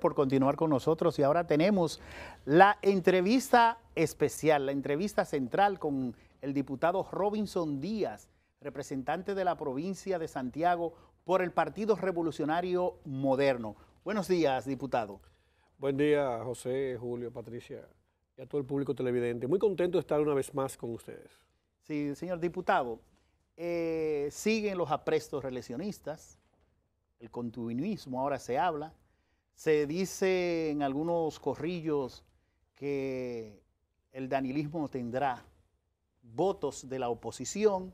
por continuar con nosotros y ahora tenemos la entrevista especial, la entrevista central con el diputado Robinson Díaz, representante de la provincia de Santiago por el Partido Revolucionario Moderno. Buenos días, diputado. Buen día, José, Julio, Patricia y a todo el público televidente. Muy contento de estar una vez más con ustedes. Sí, señor diputado, eh, siguen los aprestos reeleccionistas, el continuismo ahora se habla, se dice en algunos corrillos que el danilismo tendrá votos de la oposición,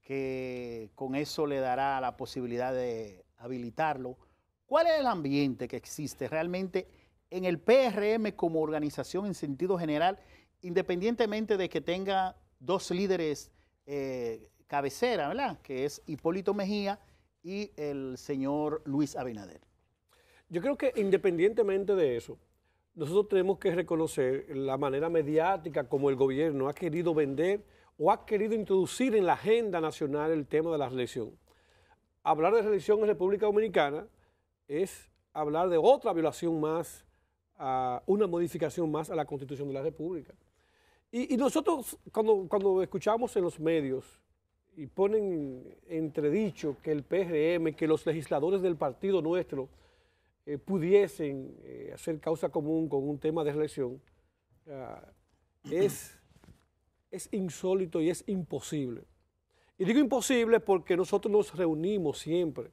que con eso le dará la posibilidad de habilitarlo. ¿Cuál es el ambiente que existe realmente en el PRM como organización en sentido general, independientemente de que tenga dos líderes eh, cabecera, Que es Hipólito Mejía y el señor Luis Abinader. Yo creo que independientemente de eso, nosotros tenemos que reconocer la manera mediática como el gobierno ha querido vender o ha querido introducir en la agenda nacional el tema de la reelección. Hablar de reelección en República Dominicana es hablar de otra violación más, a una modificación más a la Constitución de la República. Y, nosotros, cuando, cuando escuchamos en los medios y ponen entredicho que el PRM, que los legisladores del partido nuestro, eh, pudiesen eh, hacer causa común con un tema de reelección, es, es insólito y es imposible. Y digo imposible porque nosotros nos reunimos siempre.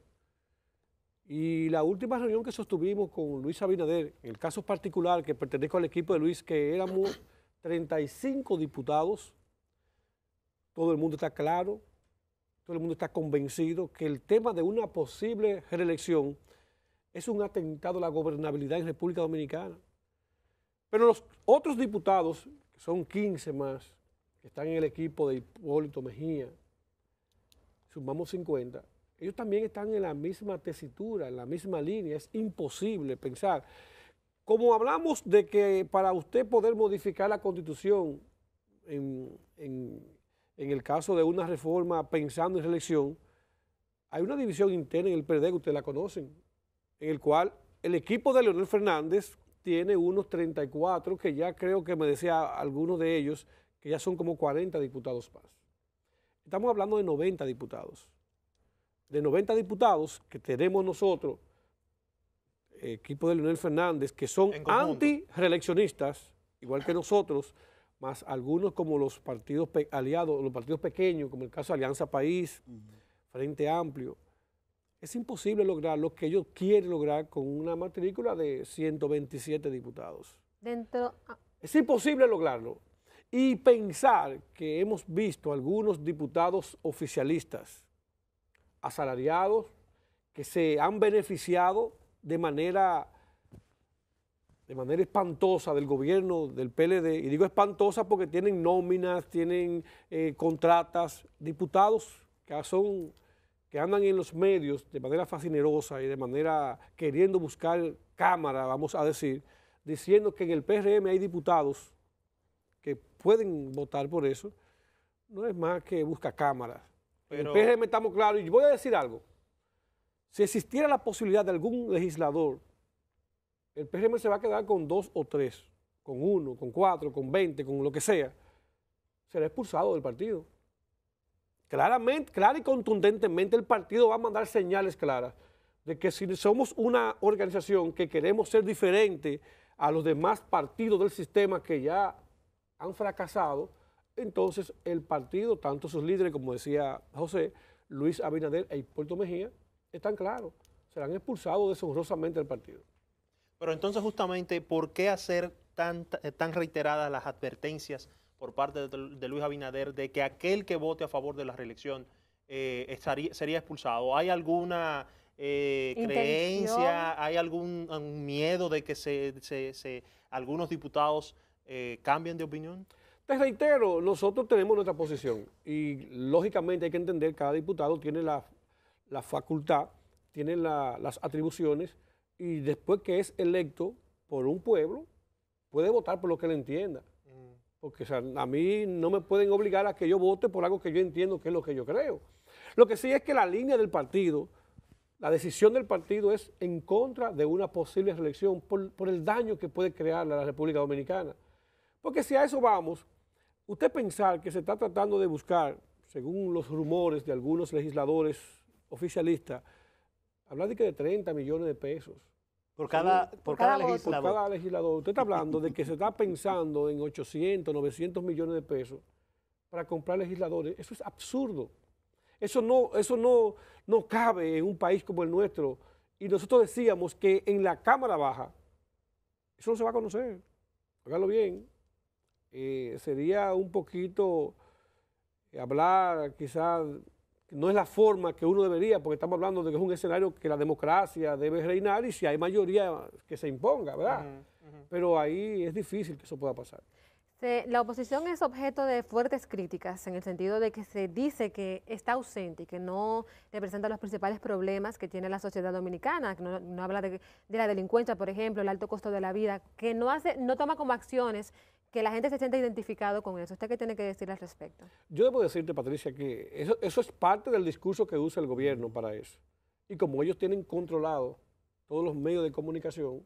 Y la última reunión que sostuvimos con Luis Abinader, en el caso particular que pertenezco al equipo de Luis, que éramos 35 diputados, todo el mundo está claro, todo el mundo está convencido que el tema de una posible reelección es un atentado a la gobernabilidad en República Dominicana. Pero los otros diputados, que son 15 más, que están en el equipo de Hipólito Mejía, sumamos 50, ellos también están en la misma tesitura, en la misma línea. Es imposible pensar. Como hablamos de que para usted poder modificar la constitución en, el caso de una reforma pensando en elección, hay una división interna en el PRD e que ustedes la conocen en el cual el equipo de Leonel Fernández tiene unos 34, que ya creo que me decía alguno de ellos, que ya son como 40 diputados más. Estamos hablando de 90 diputados. De 90 diputados que tenemos nosotros, eh, equipo de Leonel Fernández, que son anti-reeleccionistas, igual que nosotros, más algunos como los partidos aliados, los partidos pequeños, como el caso Alianza País, Frente Amplio, es imposible lograr lo que ellos quieren lograr con una matrícula de 127 diputados. Dentro... Ah. Es imposible lograrlo. Y pensar que hemos visto algunos diputados oficialistas, asalariados, que se han beneficiado de manera, de manera espantosa del gobierno del PLD. Y digo espantosa porque tienen nóminas, tienen eh, contratas, diputados que son que andan en los medios de manera fascinerosa y de manera queriendo buscar cámara, vamos a decir, diciendo que en el PRM hay diputados que pueden votar por eso, no es más que busca cámara. En el PRM estamos claros, y voy a decir algo, si existiera la posibilidad de algún legislador, el PRM se va a quedar con dos o tres, con uno, con cuatro, con veinte, con lo que sea, será expulsado del partido. Claramente, clara y contundentemente, el partido va a mandar señales claras de que si somos una organización que queremos ser diferente a los demás partidos del sistema que ya han fracasado, entonces el partido, tanto sus líderes, como decía José, Luis Abinader e Puerto Mejía, están claros, serán expulsados deshonrosamente del partido. Pero entonces justamente, ¿por qué hacer eh, tan reiteradas las advertencias por parte de, Luis Abinader de que aquel que vote a favor de la reelección eh, estaría, sería expulsado. ¿Hay alguna eh, creencia, hay algún, miedo de que se, algunos diputados eh, cambien de opinión? Te reitero, nosotros tenemos nuestra posición y lógicamente hay que entender que cada diputado tiene la, facultad, tiene las atribuciones y después que es electo por un pueblo, puede votar por lo que él entienda. Porque a mí no me pueden obligar a que yo vote por algo que yo entiendo que es lo que yo creo. Lo que sí es que la línea del partido, la decisión del partido es en contra de una posible reelección por, el daño que puede crear a la República Dominicana. Porque si a eso vamos, usted pensar que se está tratando de buscar, según los rumores de algunos legisladores oficialistas, hablar de que de 30 millones de pesos por cada, por, cada, legislador. Usted está hablando de que se está pensando en 800, 900 millones de pesos para comprar legisladores. Eso es absurdo. Eso no, eso no, no cabe en un país como el nuestro. Y nosotros decíamos que en la Cámara Baja, eso no se va a conocer. Hágalo bien. Eh, sería un poquito hablar quizás no es la forma que uno debería, porque estamos hablando de que es un escenario que la democracia debe reinar y si hay mayoría que se imponga, ¿verdad? Pero ahí es difícil que eso pueda pasar. la oposición es objeto de fuertes críticas en el sentido de que se dice que está ausente y que no representa los principales problemas que tiene la sociedad dominicana, que no, habla de, de, la delincuencia, por ejemplo, el alto costo de la vida, que no, hace, no toma como acciones que la gente se sienta identificado con eso. ¿Usted qué tiene que decir al respecto? Yo debo decirte, Patricia, que eso, es parte del discurso que usa el gobierno para eso. Y como ellos tienen controlado todos los medios de comunicación,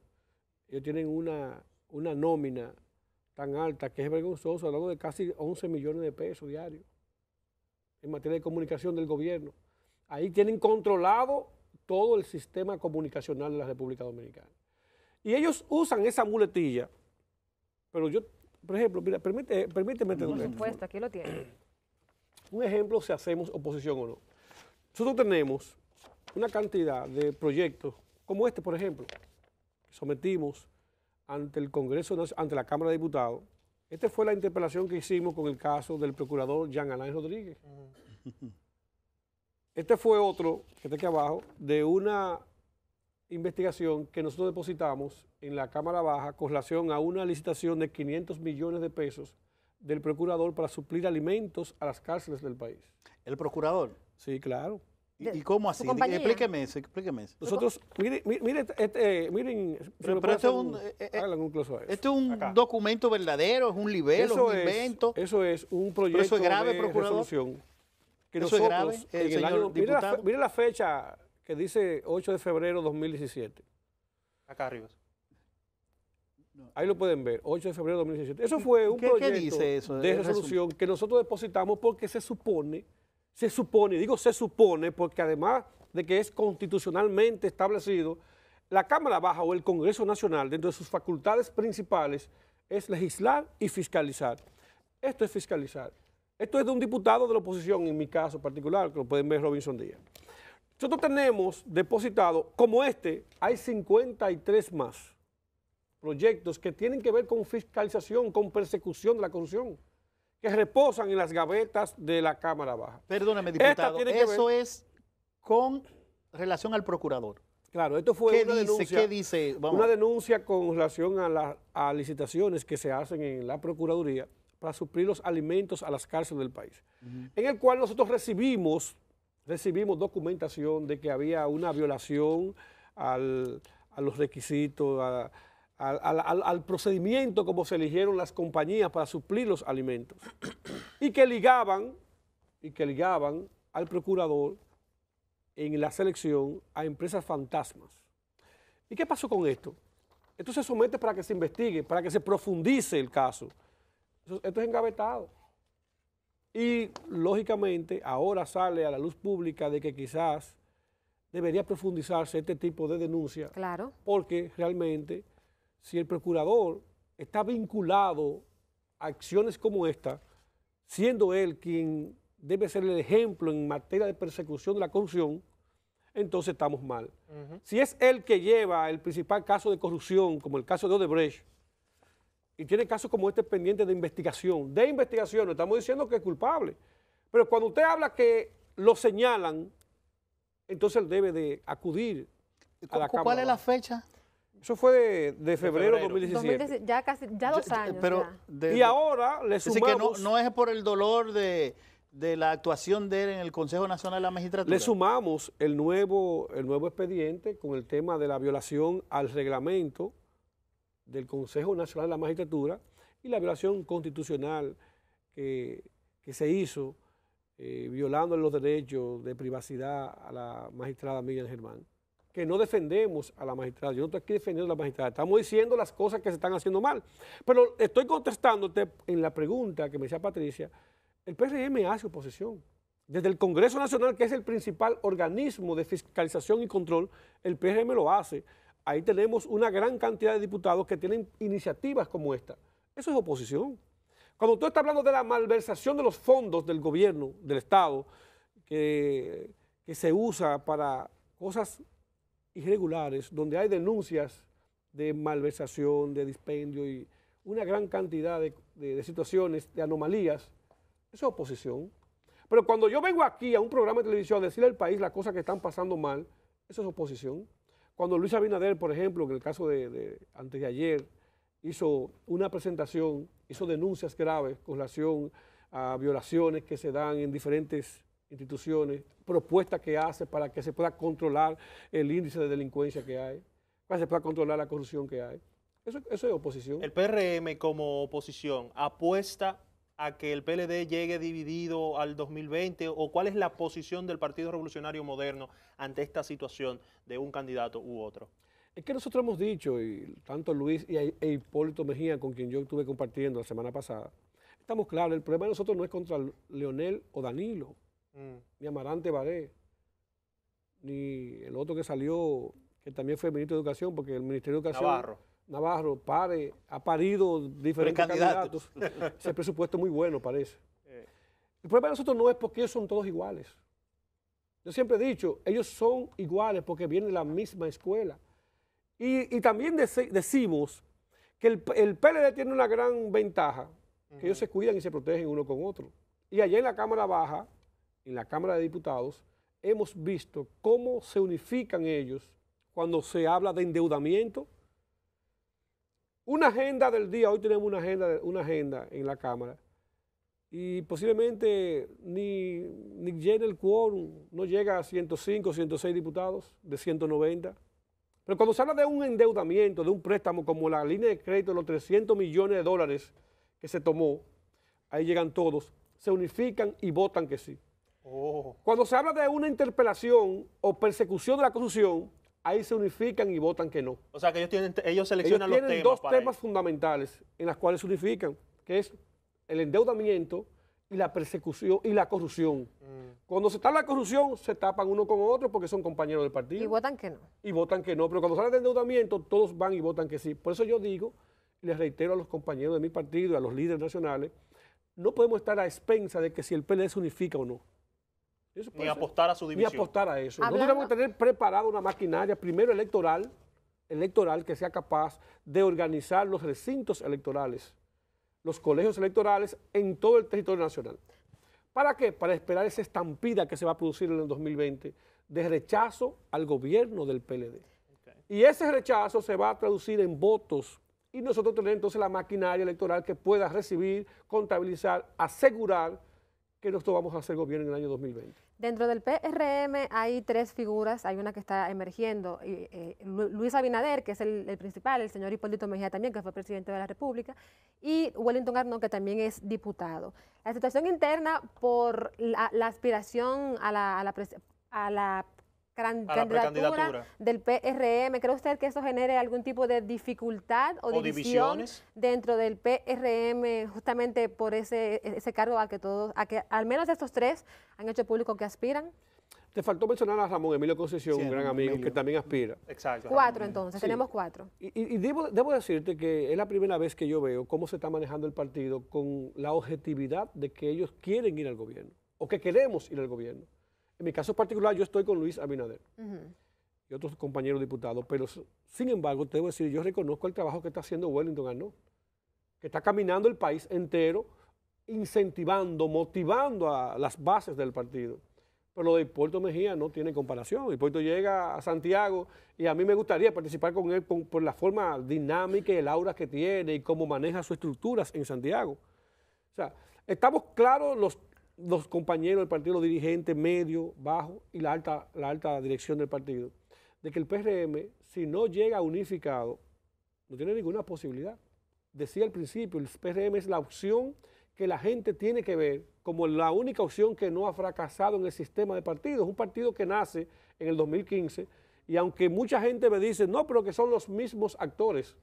ellos tienen una, nómina tan alta que es vergonzoso, largo de casi 11 millones de pesos diarios en materia de comunicación del gobierno. Ahí tienen controlado todo el sistema comunicacional de la República Dominicana. Y ellos usan esa muletilla, pero yo por ejemplo, mira, permite, permíteme Por supuesto, aquí lo tiene. Un ejemplo si hacemos oposición o no. Nosotros tenemos una cantidad de proyectos como este, por ejemplo, que sometimos ante el Congreso, ante la Cámara de Diputados. Esta fue la interpelación que hicimos con el caso del procurador Jean Alain Rodríguez. Este fue otro, que está aquí abajo, de una investigación que nosotros depositamos en la Cámara Baja con relación a una licitación de 500 millones de pesos del procurador para suplir alimentos a las cárceles del país. ¿El procurador? Sí, claro. ¿Y, cómo así? Explíqueme eso, explíqueme eso. Nosotros, este, este, eh, miren, miren, este, miren pero, este, un, eh, eh, es un documento verdadero, es un libelo, ¿Es un invento. eso es un proyecto eso es grave, de procurador? eso es grave, señor mire la fecha, que dice 8 de febrero 2017. Acá arriba. Ahí lo pueden ver, 8 de febrero de 2017. Eso fue un proyecto de resolución que nosotros depositamos porque se supone, se supone, digo se supone porque además de que es constitucionalmente establecido, la Cámara Baja o el Congreso Nacional, dentro de sus facultades principales, es legislar y fiscalizar. Esto es fiscalizar. Esto es de un diputado de la oposición, en mi caso particular, que lo pueden ver Robinson Díaz. Nosotros tenemos depositado, como este, hay 53 más proyectos que tienen que ver con fiscalización, con persecución de la corrupción, que reposan en las gavetas de la Cámara Baja. Perdóname, diputado, eso es con relación al procurador. Claro, esto fue una, denuncia, ¿qué dice? una denuncia con relación a, las licitaciones que se hacen en la Procuraduría para suplir los alimentos a las cárceles del país, en el cual nosotros recibimos recibimos documentación de que había una violación a los requisitos, al, procedimiento como se eligieron las compañías para suplir los alimentos y que ligaban y que ligaban al procurador en la selección a empresas fantasmas. ¿Y qué pasó con esto? Esto se somete para que se investigue, para que se profundice el caso. Esto es engavetado. Y lógicamente ahora sale a la luz pública de que quizás debería profundizarse este tipo de denuncia. Claro. Porque realmente si el procurador está vinculado a acciones como esta, siendo él quien debe ser el ejemplo en materia de persecución de la corrupción, entonces estamos mal. Si es él que lleva el principal caso de corrupción, como el caso de Odebrecht, y tiene casos como este pendiente de investigación, de investigación, no estamos diciendo que es culpable, pero cuando usted habla que lo señalan, entonces él debe de acudir a la ¿Cuál es la fecha? Eso fue de, febrero de 2017. Ya casi, ya dos años. pero y ahora le sumamos... que no, no, es por el dolor de, de, la actuación de él en el Consejo Nacional de la Magistratura. Le sumamos el nuevo, el nuevo expediente con el tema de la violación al reglamento del Consejo Nacional de la Magistratura y la violación constitucional que, se hizo eh, violando los derechos de privacidad a la magistrada Miguel Germán. Que no defendemos a la magistrada, yo no estoy aquí defendiendo a la magistrada, estamos diciendo las cosas que se están haciendo mal. Pero estoy contestándote en la pregunta que me decía Patricia, el PRM hace oposición. Desde el Congreso Nacional, que es el principal organismo de fiscalización y control, el PRM lo hace ahí tenemos una gran cantidad de diputados que tienen iniciativas como esta. Eso es oposición. Cuando tú estás hablando de la malversación de los fondos del gobierno, del Estado, que, se usa para cosas irregulares, donde hay denuncias de malversación, de dispendio y una gran cantidad de, de situaciones, de anomalías, eso es oposición. Pero cuando yo vengo aquí a un programa de televisión a decirle al país las cosas que están pasando mal, eso es oposición. Cuando Luis Abinader, por ejemplo, en el caso de, antes de ayer, hizo una presentación, hizo denuncias graves con relación a violaciones que se dan en diferentes instituciones, propuestas que hace para que se pueda controlar el índice de delincuencia que hay, para que se pueda controlar la corrupción que hay. Eso, eso es oposición. El PRM como oposición apuesta a que el PLD llegue dividido al 2020 o cuál es la posición del Partido Revolucionario Moderno ante esta situación de un candidato u otro? Es que nosotros hemos dicho, y tanto Luis y, e Hipólito Mejía, con quien yo estuve compartiendo la semana pasada, estamos claros, el problema de nosotros no es contra Leonel o Danilo, mm. ni Amarante Baré, ni el otro que salió, que también fue ministro de Educación, porque el Ministerio de Educación... Navarro. Navarro pare, ha parido diferentes candidatos. Ese presupuesto muy bueno, parece. Eh. El problema de nosotros no es porque ellos son todos iguales. Yo siempre he dicho, ellos son iguales porque vienen de la misma escuela. Y, también decimos que el, el, PLD tiene una gran ventaja, que ellos se cuidan y se protegen uno con otro. Y allá en la Cámara Baja, en la Cámara de Diputados, hemos visto cómo se unifican ellos cuando se habla de endeudamiento, una agenda del día, hoy tenemos una agenda, una agenda en la Cámara y posiblemente ni, ni el quórum, no llega a 105, 106 diputados de 190. Pero cuando se habla de un endeudamiento, de un préstamo como la línea de crédito de los 300 millones de dólares que se tomó, ahí llegan todos, se unifican y votan que sí. Oh. Cuando se habla de una interpelación o persecución de la corrupción ahí se unifican y votan que no. O sea que ellos, tienen, ellos seleccionan ellos los tienen Dos temas fundamentales en los cuales se unifican, que es el endeudamiento y la persecución y la corrupción. Mm. Cuando se tapa la corrupción, se tapan uno con otro porque son compañeros del partido. Y votan que no. Y votan que no. Pero cuando sale de endeudamiento, todos van y votan que sí. Por eso yo digo, y les reitero a los compañeros de mi partido y a los líderes nacionales, no podemos estar a expensa de que si el PLD se unifica o no y apostar a su división. Ni apostar a eso. Nosotros tenemos que tener preparada una maquinaria, primero electoral, electoral que sea capaz de organizar los recintos electorales, los colegios electorales en todo el territorio nacional. ¿Para qué? Para esperar esa estampida que se va a producir en el 2020 de rechazo al gobierno del PLD. Y ese rechazo se va a traducir en votos y nosotros tenemos entonces la maquinaria electoral que pueda recibir, contabilizar, asegurar que nosotros vamos a hacer gobierno en el año 2020. Dentro del PRM hay tres figuras, hay una que está emergiendo, eh, Luis Abinader, que es el, principal, el señor Hipólito Mejía también, que fue presidente de la República, y Wellington Arnón, que también es diputado. La situación interna por la, aspiración a la, a la, a la candidatura del PRM. ¿Cree usted que eso genere algún tipo de dificultad o, división dentro del PRM justamente por ese, ese cargo a que todos, a que al menos estos tres han hecho público que aspiran? Te faltó mencionar a Ramón Emilio Concesión, un gran amigo que también aspira. Exacto. Cuatro entonces, tenemos cuatro. Y, debo, decirte que es la primera vez que yo veo cómo se está manejando el partido con la objetividad de que ellos quieren ir al gobierno o que queremos ir al gobierno. En mi caso particular, yo estoy con Luis Abinader y otros compañeros diputados, pero sin embargo, te debo decir, yo reconozco el trabajo que está haciendo Wellington Arnaud, que está caminando el país entero, incentivando, motivando a las bases del partido. Pero lo de Puerto Mejía no tiene comparación. puerto llega a Santiago y a mí me gustaría participar con él por la forma dinámica y el aura que tiene y cómo maneja sus estructuras en Santiago. O sea, estamos claros los los compañeros del partido, los dirigentes, medio, bajo y la alta, la alta dirección del partido, de que el PRM, si no llega unificado, no tiene ninguna posibilidad. Decía al principio, el PRM es la opción que la gente tiene que ver como la única opción que no ha fracasado en el sistema de partidos. Es un partido que nace en el 2015 y aunque mucha gente me dice, no, pero que son los mismos actores.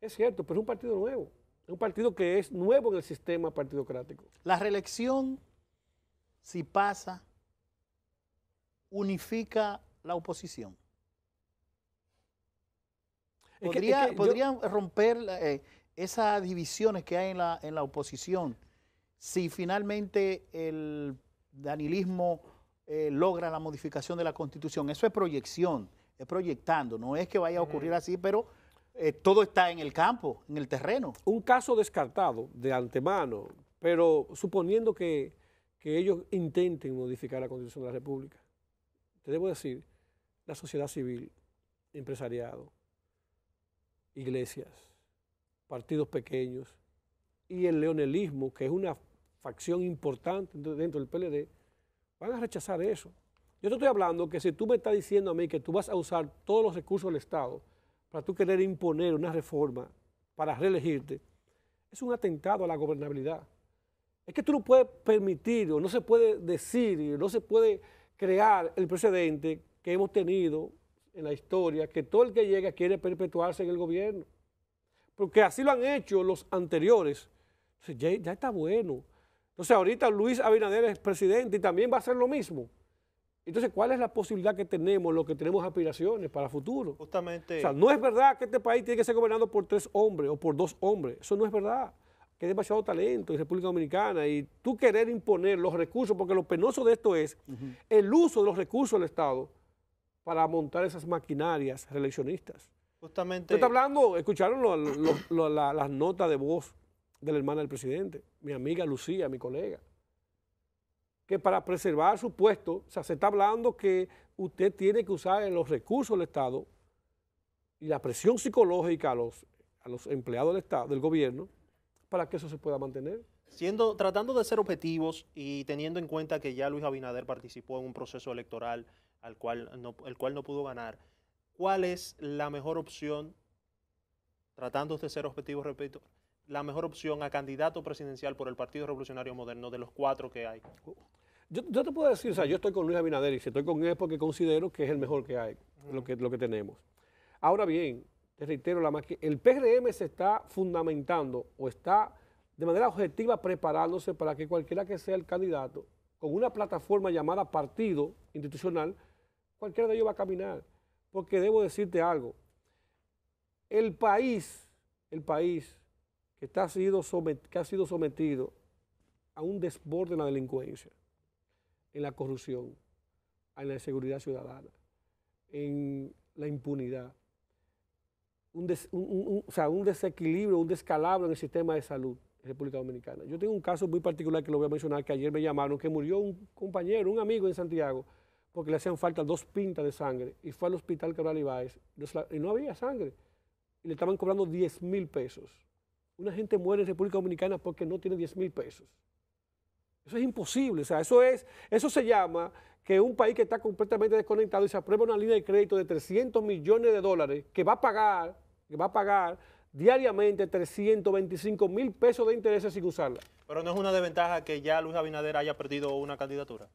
Es cierto, pero es un partido nuevo. Es un partido que es nuevo en el sistema partidocrático. La reelección si pasa, unifica la oposición. Podría, podrían romper eh, esas divisiones que hay en la, oposición si finalmente el danilismo eh, logra la modificación de la constitución. Eso es proyección, es proyectando, no es que vaya a ocurrir así, pero eh, todo está en el campo, en el terreno. Un caso descartado de antemano, pero suponiendo que que ellos intenten modificar la Constitución de la República. Te debo decir, la sociedad civil, empresariado, iglesias, partidos pequeños y el leonelismo, que es una facción importante dentro del PLD, van a rechazar eso. Yo te estoy hablando que si tú me estás diciendo a mí que tú vas a usar todos los recursos del Estado para tú querer imponer una reforma para reelegirte, es un atentado a la gobernabilidad. Es que tú no puedes permitir o no se puede decir no se puede crear el precedente que hemos tenido en la historia, que todo el que llega quiere perpetuarse en el gobierno. Porque así lo han hecho los anteriores. ya, está bueno. Entonces ahorita Luis Abinader es presidente y también va a ser lo mismo. Entonces, ¿cuál es la posibilidad que tenemos, lo que tenemos aspiraciones para el futuro? Justamente. O sea, no es verdad que este país tiene que ser gobernado por tres hombres o por dos hombres. Eso no es verdad que hay demasiado talento en República Dominicana y tú querer imponer los recursos, porque lo penoso de esto es el uso de los recursos del Estado para montar esas maquinarias reeleccionistas. Justamente. Usted está hablando, escucharon las notas de voz de la hermana del presidente, mi amiga Lucía, mi colega, que para preservar su puesto, o sea, se está hablando que usted tiene que usar los recursos del Estado y la presión psicológica a los, a los empleados del Estado, del gobierno, para que eso se pueda mantener. Siendo, tratando de ser objetivos y teniendo en cuenta que ya Luis Abinader participó en un proceso electoral al cual no, el cual no pudo ganar, ¿cuál es la mejor opción, tratando de ser objetivos, repito, la mejor opción a candidato presidencial por el Partido Revolucionario Moderno de los cuatro que hay? Yo, te puedo decir, o sea, yo estoy con Luis Abinader y si estoy con él porque considero que es el mejor que hay, lo, que, lo que tenemos. Ahora bien, reitero, la el PRM se está fundamentando o está de manera objetiva preparándose para que cualquiera que sea el candidato, con una plataforma llamada partido institucional, cualquiera de ellos va a caminar. Porque debo decirte algo, el país, el país que, está que ha sido sometido a un desborde en la delincuencia, en la corrupción, en la inseguridad ciudadana, en la impunidad, un, o sea, un desequilibrio, un descalabro en el sistema de salud en República Dominicana. Yo tengo un caso muy particular que lo voy a mencionar, que ayer me llamaron, que murió un compañero, un amigo en Santiago, porque le hacían falta dos pintas de sangre, y fue al hospital Cabral Ibáez, y no había sangre, y le estaban cobrando 10 mil pesos. Una gente muere en República Dominicana porque no tiene 10 mil pesos. Eso es imposible, o sea, eso, es, eso se llama que un país que está completamente desconectado y se aprueba una línea de crédito de 300 millones de dólares que va a pagar, que va a pagar diariamente 325 mil pesos de intereses sin usarla. Pero no es una desventaja que ya Luis Abinader haya perdido una candidatura.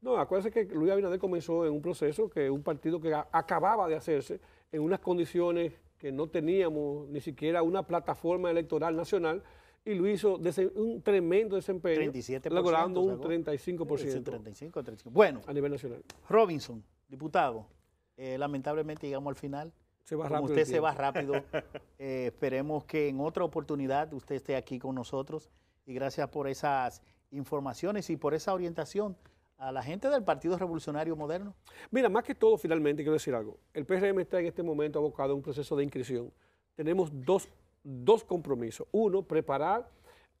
No, acuérdense que Luis Abinader comenzó en un proceso que un partido que acababa de hacerse en unas condiciones que no teníamos ni siquiera una plataforma electoral nacional y lo hizo un tremendo desempeño, logrando un 35%. Bueno, a nivel nacional. Robinson, diputado, eh, lamentablemente llegamos al final. Se va rápido usted se va rápido, eh, esperemos que en otra oportunidad usted esté aquí con nosotros y gracias por esas informaciones y por esa orientación a la gente del Partido Revolucionario Moderno. Mira, más que todo, finalmente quiero decir algo. El PRM está en este momento abocado a un proceso de inscripción. Tenemos dos dos compromisos. Uno, preparar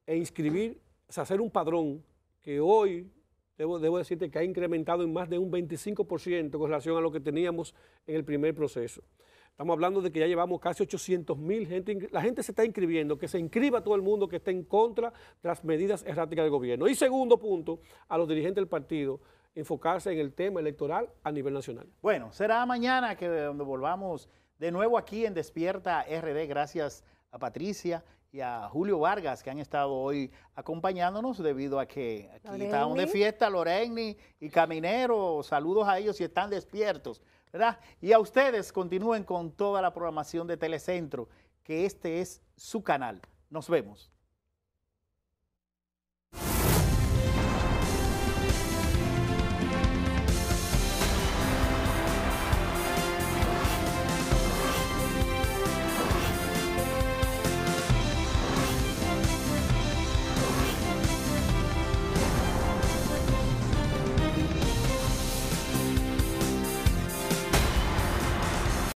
e inscribir, hacer un padrón que hoy, debo, decirte que ha incrementado en más de un 25% con relación a lo que teníamos en el primer proceso. Estamos hablando de que ya llevamos casi 800 mil gente. La gente se está inscribiendo, que se inscriba todo el mundo que esté en contra de las medidas erráticas del gobierno. Y segundo punto, a los dirigentes del partido, enfocarse en el tema electoral a nivel nacional. Bueno, será mañana que eh, donde volvamos de nuevo aquí en Despierta RD. Gracias a Patricia y a Julio Vargas que han estado hoy acompañándonos debido a que aquí estamos de fiesta, Loreni y Caminero, saludos a ellos si están despiertos, ¿verdad? Y a ustedes continúen con toda la programación de Telecentro, que este es su canal. Nos vemos.